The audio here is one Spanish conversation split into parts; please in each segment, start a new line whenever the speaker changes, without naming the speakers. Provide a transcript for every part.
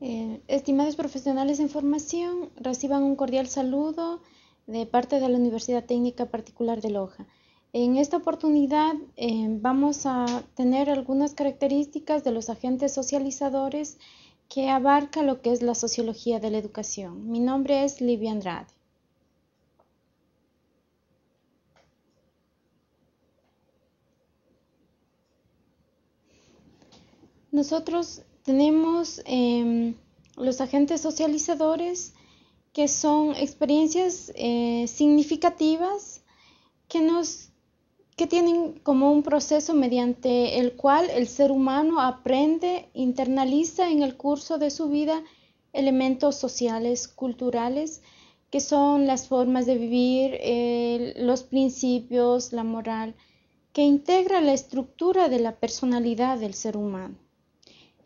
Eh, estimados profesionales en formación, reciban un cordial saludo de parte de la Universidad Técnica Particular de Loja. En esta oportunidad eh, vamos a tener algunas características de los agentes socializadores que abarca lo que es la sociología de la educación. Mi nombre es Livia Andrade. Nosotros tenemos em, los agentes socializadores, que son experiencias eh, significativas que, nos, que tienen como un proceso mediante el cual el ser humano aprende, internaliza en el curso de su vida elementos sociales, culturales, que son las formas de vivir, los principios, la moral, que integra la estructura de la personalidad del ser humano.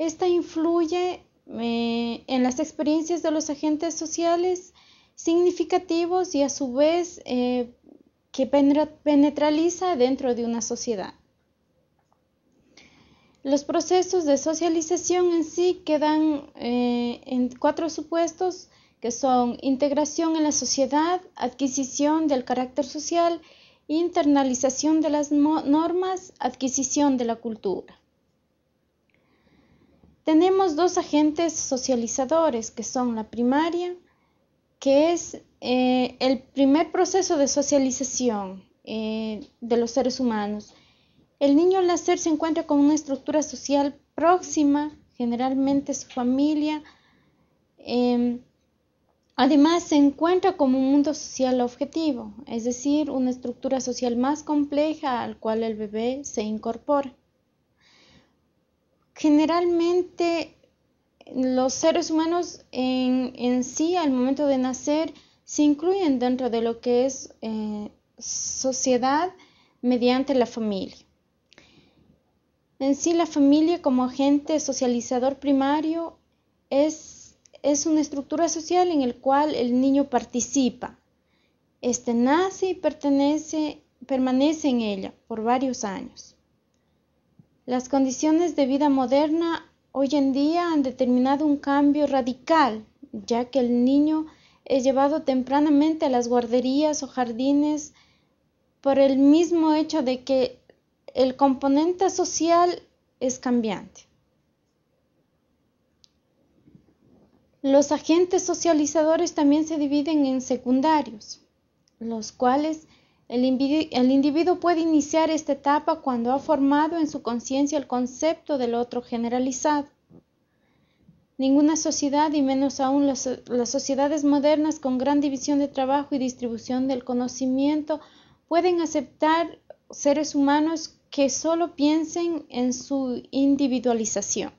Esta influye eh, en las experiencias de los agentes sociales significativos y a su vez eh, que penetraliza dentro de una sociedad. Los procesos de socialización en sí quedan eh, en cuatro supuestos que son integración en la sociedad, adquisición del carácter social, internalización de las normas, adquisición de la cultura tenemos dos agentes socializadores, que son la primaria, que es eh, el primer proceso de socialización eh, de los seres humanos. El niño al nacer se encuentra con una estructura social próxima, generalmente su familia. Em, además, se encuentra con un mundo social objetivo, es decir, una estructura social más compleja al cual el bebé se incorpora generalmente los seres humanos en, sí al momento de nacer se incluyen dentro de lo que es eh, sociedad mediante la familia. En sí la familia como agente socializador primario es, una estructura social en la cual el niño participa. Este nace y pertenece, permanece en ella por varios años. Las condiciones de vida moderna hoy en día han determinado un cambio radical, ya que el niño es llevado tempranamente a las guarderías o jardines por el mismo hecho de que el componente social es cambiante. Los agentes socializadores también se dividen en secundarios, los cuales el, individuo puede iniciar esta etapa cuando ha formado en su conciencia el concepto del otro generalizado. Ninguna sociedad, y menos aún las, las, sociedades modernas con gran división de trabajo y distribución del conocimiento, pueden aceptar seres humanos que solo piensen en su individualización.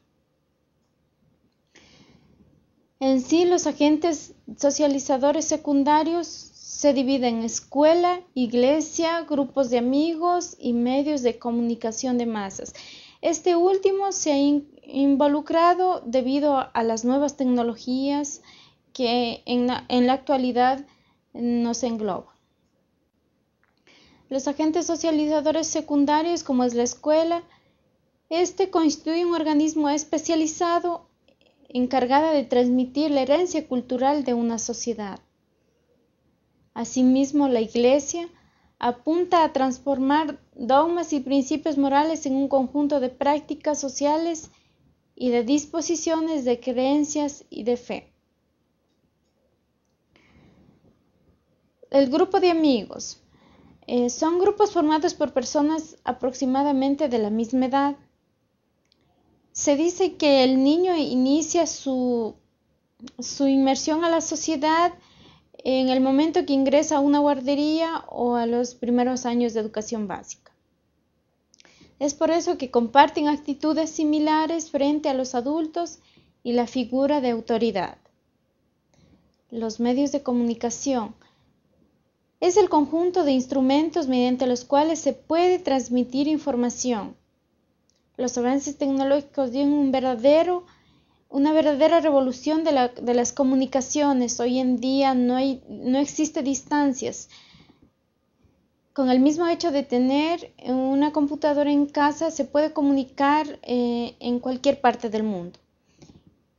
En sí, los agentes socializadores secundarios se divide en escuela, iglesia, grupos de amigos y medios de comunicación de masas. Este último se ha involucrado debido a las nuevas tecnologías que en la, actualidad nos engloban. Los agentes socializadores secundarios, como es la escuela, este constituye un organismo especializado encargada de transmitir la herencia cultural de una sociedad. Asimismo, la Iglesia apunta a transformar dogmas y principios morales en un conjunto de prácticas sociales y de disposiciones de creencias y de fe. El grupo de amigos. Eh, son grupos formados por personas aproximadamente de la misma edad. Se dice que el niño inicia su, su inmersión a la sociedad en el momento que ingresa a una guardería o a los primeros años de educación básica. Es por eso que comparten actitudes similares frente a los adultos y la figura de autoridad. Los medios de comunicación es el conjunto de instrumentos mediante los cuales se puede transmitir información. Los avances tecnológicos tienen un verdadero una verdadera revolución de, las comunicaciones. Hoy en día no, no existe distancias. Con el mismo hecho de tener una computadora en casa, se puede comunicar eh, en cualquier parte del mundo.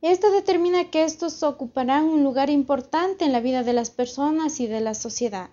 Esto determina que estos ocuparán un lugar importante en la vida de las personas y de la sociedad.